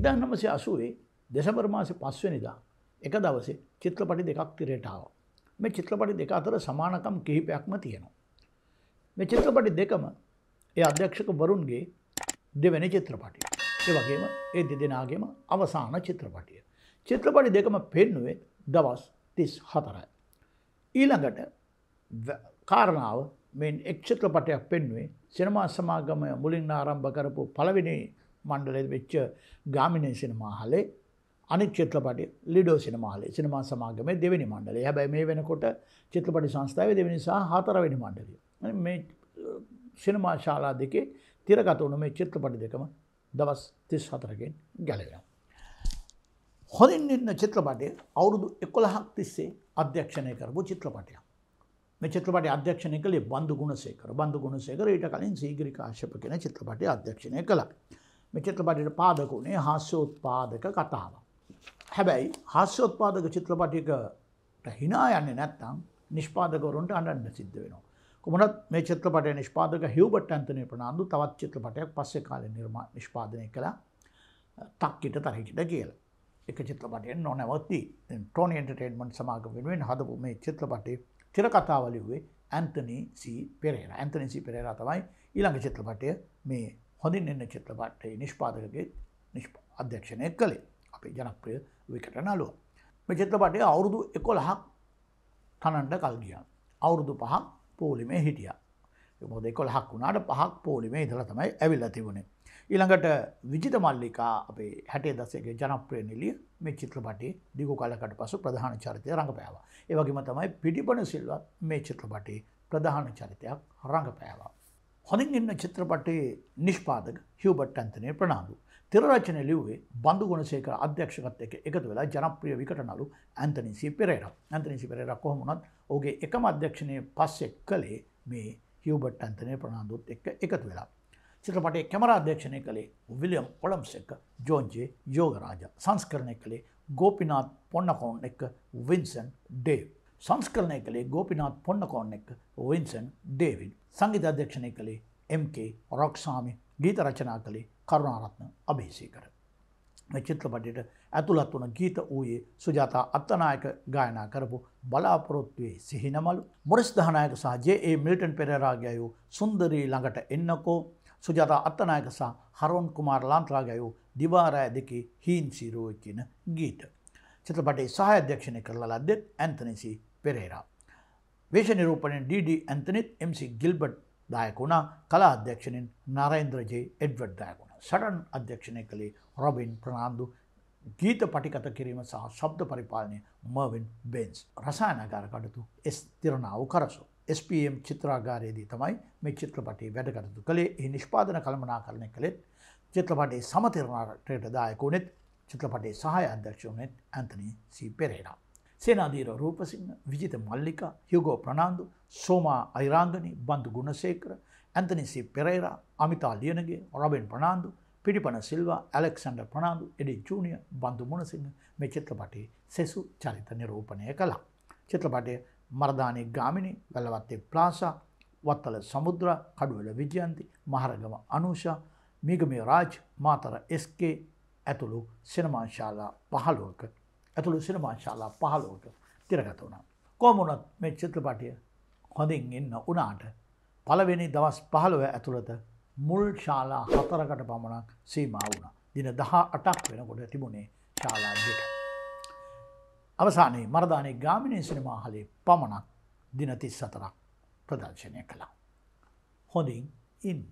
එක්දා නමසේ අසුවේ දෙසැබර් මාසේ පස්වනිදා එක දවසේ චිත්‍රපටි දෙකක් තිරෙටාව. මේ චිත්‍රපටි දෙක අතර සමානකම් කිහිපයක්ම තියෙනවා. මේ චිත්‍රපටි දෙකම ඒ අධ්‍යක්ෂක වරුන්ගේ දෙවැනි චිත්‍රපටිය. ඒ වගේම ඒ දෙදෙනගේම අවසාන චිත්‍රපටිය. චිත්‍රපටි දෙකම පෙන්නුවේ දවස් තිස් හතරයි. ඊළඟට කාරණාව මෙන් එක් චිත්‍රපටයක් පෙන්නුවේ සිනමා සමාගමය මුලින් ආරම්භ කරපු පළවෙනි මණ්ඩලේ වෙච්ච ගාමිණී සිනමා හලේ අනිත් චිත්‍රපටි ලිඩෝ සිනමාලේ සිනමා සමාගමේ දෙවැනි මණ්ඩලේ. හැබැයි මේ වෙනකොට චිත්‍රපටි සංස්ථාවේ දෙවෙනි සහ හතරවෙනි මණ්ඩලය. මේ සිනමා ශාලා දෙකේ තිරගත වුණු මේ චිත්‍රපටි දෙකම දවස් 34කින් ගැලවෙනවා. හොඳින් ඉන්න චිත්‍රපටය අවුරුදු 11ක් තිස්සේ අධ්‍යක්ෂණය කරපු චිත්‍රපටයක්. මේ චිත්‍රපටය අධ්‍යක්ෂණය කළේ බන්දු ගුණසේකර. බන්දු ගුණසේකර ඊට කලින් සීගිරි කාශ්‍යප කියන චිත්‍රපටය අධ්‍යක්ෂණය කළා. මේ චිත්‍රපටයට පාදක වුණේ හාස්‍යෝත්පාදක කතාව. හැබැයි හාස්‍යෝත්පාදක චිත්‍රපටිකට හිනා යන්නේ නැත්තම් නිෂ්පාදකවරුන්ට අඬන්න සිද්ධ වෙනවා. කොමනත් මේ චිත්‍රපටය නිෂ්පාදක හිව්බට් ඇන්තනය ප්‍රනාන්දු තවත් චිත්‍රපටයක් පස්සේ කාලේ නිර්මා නිෂ්පාදනය කළා තක්කිට තරහිට කියලා. එක චිත්‍රපටයෙන් නොනැවති ටෝනි එන්ටර්ටේන්මන්ට් සමාගම වෙනුවෙන් හදපු මේ චිත්‍රපටේ තිරකතාවලිව්වේ ඇන්තනී සී පෙරේර ඇන්තනී සී පෙරේරා තමයි ඊළඟ චිත්‍රපටය මේ හොඳින් එන්න චිත්‍රපට්ටේ නිෂ්පාදකගේ අධ්‍යක්ෂණය කළේ අපේ ජනප්‍රය විකට නලුව. මෙ චිත්‍රපටේ අවුරුදු එකොළහක් තනන්ට කල්ගිය. අවුරුදු පහක් පෝලිමේ හිටිය. මොද එකොළහක් වුණට පහක් පෝලිමේ ඉදල තමයි ඇවිල්ල තිබුණේ. ඊළඟට විජිත මල්ලිකා අපේ හැටේ දසේගේ ජනප්‍රය නිලිය මේ චිත්‍රපටි දිගු කලකට පසු ප්‍රධාන චරිතය රඟපෑවා. ඒවගේම තමයි පිටිපන සිල්ව මේ චිත්‍රපටි ප්‍රධාන චරිතයක් රඟපෑවා. ಹೊಂದಿಗೆ ನಿನ್ನ ಚಿತ್ರಪಟಿ ನಿಷ್ಪಾದಕ ಹ್ಯೂಬರ್ಟ್ ಆಂಥನಿ ಪ್ರಣಾಂಡು ತಿರರಚನೆಯಲ್ಲಿಯೂ ಬಂಧು ಗುಣಶೇಖರ ಅಧ್ಯಕ್ಷಕತ್ವಕ್ಕೆ ಏಕದವೇಲ ಜನಪ್ರಿಯ ವಿಕಟಣಲು ಆಂಥನಿ ಸಿ ಪೆರೇರ ಆಂಥನಿ ಸಿ ಪೆರೇರ කොහොමුණත් ඔහුගේ එකම අධ්‍යක්ෂණය පස්සෙ කළේ මේ හිවබට් අන්තනය ප්‍රනාාන්දුත් එක් එකතු වෙලා. චිත්‍රපටේ කැමර අධ්‍යක්ෂණය කළේ විලියම් පොළම්ස් එක්ක ජෝන්ජේ යෝගරාජ සංස්කරණය කළේ ගෝපිනාත් පොන්නකෝන් එක්ක වින්සන් ඩේව්. සංස්කරණය කළේ ගෝපිනාත් පොන්නකෝන් එක්ක ඔයින්සන් ඩේවිඩ් සංගීත අධ්‍යක්ෂණය කළේ MK රොක්සාමි ගීත රචනා කළේ කරුණාරත්න අභේසේකර. මේ චිත්‍රපටයට ඇතුළත් වන ගීත වූයේ සුජාතා අත්තනායක ගායනා කරපු බලාපොරොත්තුවේ සිහිනමලු මොරිස් දහනායක සහ ජේ.ඒ. මිල්ටන් පෙරරාගයෝ සුන්දරී ළඟට එන්නකෝ සුජාතා අත්තනායක සහ හරොන් කුමාර් ලාන්ත්‍රාගයෝ දිවාරෑ දෙකේ හීන් සිරෝ කියන ගීත. චිත්‍රපටේ සහ අධ්‍යක්ෂණය කරලා ලද්දෙත් ඇන්තනසි පෙරේරා. වේශ නිරූපණෙන් ඩඩ ඇන්තනිත් MC ගිල්බට් දායකුණා කලා අධ්‍යක්ෂණෙන් නරයින්ද්‍රජයේ එඩ්වඩ් දායකුණ සටන් අධ්‍යක්ෂණය කළේ රොබින් ප්‍රනාාන්දු ගීත පටිකත කිරීම සහ ශබ්ද පරිපාලනය මර්වින් බෙන්ස් රසායනගාර කටතු එස් තිරණාව කරසු. SPM චිත්‍රාගාරයේදී තමයි මේ චිත්‍රපටේ වැඩකටතු කළේ ඒ නිෂ්පාදන කළමනා කරණය කළෙත් චිත්‍රපටේ සමතිරණටයට දායකුණෙත් චිත්‍රපටේ සහය අධ්‍යක්ෂණෙත් ඇන්තනී සී පෙරේරා. සේනාදීර රූපසිංහ විජිත මල්ලිකා යුගෝ ප්‍රනාන්දු සෝමා අයිරාංගනී බන්ධු ගුණසේකර ඇන්තනිසි පෙරේරා අමිතා ලියනගේ රබෙන් ප්‍රනාාන්දු පිටිපන සිල්වා ඇලෙක්සන්ඩ ප්‍රනාාන්දු එඩි ජූනිය බන්ධු මුණසිංහ මේ චිත්‍රපටේ සෙසු චරිත නිරූපණය කළා. චිත්‍රපටය මරධානය ගාමිණි ගලවත්තේ ප්ලාසා වත්තල සමුද්‍ර කඩුවල විජයන්ති මහරගම අනුෂා මිගමේ රාජ් මාතර ස්කේ ඇතුළු සිනමාශාලා පහළුවක ඇතුළු සිනමාංශාලා පහලෝක තිරගත වුණා. කොමුණත් මේ චිත්‍රපටිය හොඳින් එන්න උනාට පළවෙනි දවස් පහළුව ඇතුළත මුල් ශාලා හතරකට පමණක් සීමා වුණ. දින දහ අටක් වෙනකොට තිබුණේ ශාලා දෙක. අවසානයේ මරදානය ගාමිණී සිනමාහලේ පමණක් දිනතිස් සතරක් ප්‍රදර්ශනය කළා. හොඳින් ඉන්න.